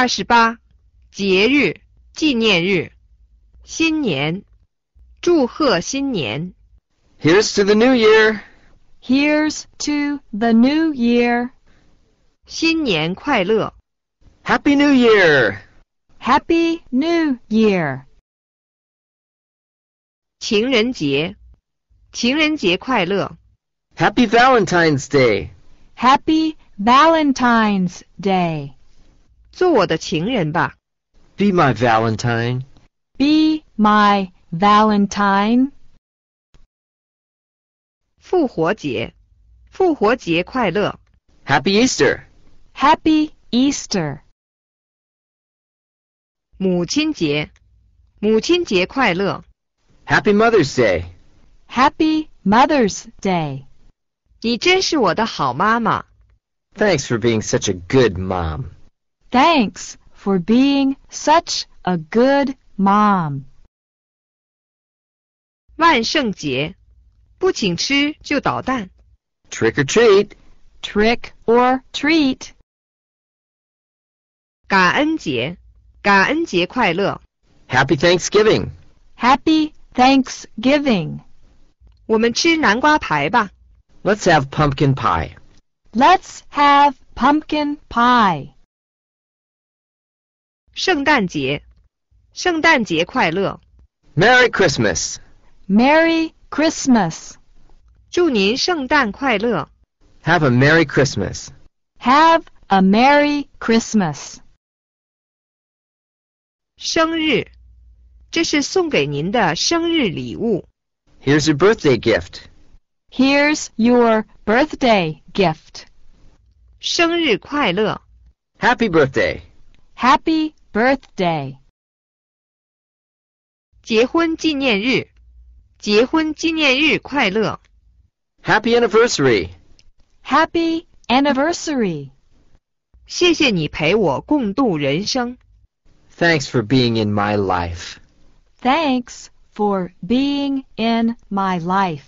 二十八，节日、纪念日、新年，祝贺新年。Here's to the new year. Here's to the new year. 新年快乐。Happy New Year. Happy New Year. 情人节，情人节快乐。Happy Valentine's Day. Happy Valentine's Day. 做我的情人吧。Be my Valentine. Be my Valentine. 复活节，复活节快乐。Happy Easter. Happy Easter. 母亲节，母亲节快乐。Happy Mother's Day. Happy Mother's Day. 你真是我的好妈妈。Thanks for being such a good mom. Thanks for being such a good mom. 万圣节，不请吃就捣蛋。Trick or treat. Trick or treat. 感恩节，感恩节快乐。Happy Thanksgiving. Happy Thanksgiving. 我们吃南瓜排吧。Let's have pumpkin pie. Let's have pumpkin pie. 圣诞节，圣诞节快乐。Merry Christmas. Merry Christmas. 祝您圣诞快乐。Have a Merry Christmas. Have a Merry Christmas. 生日，这是送给您的生日礼物。Here's your birthday gift. Here's your birthday gift. 生日快乐。Happy birthday. Happy birthday Happy anniversary! Happy anniversary! Thanks for being in my life. Thanks for being in my life.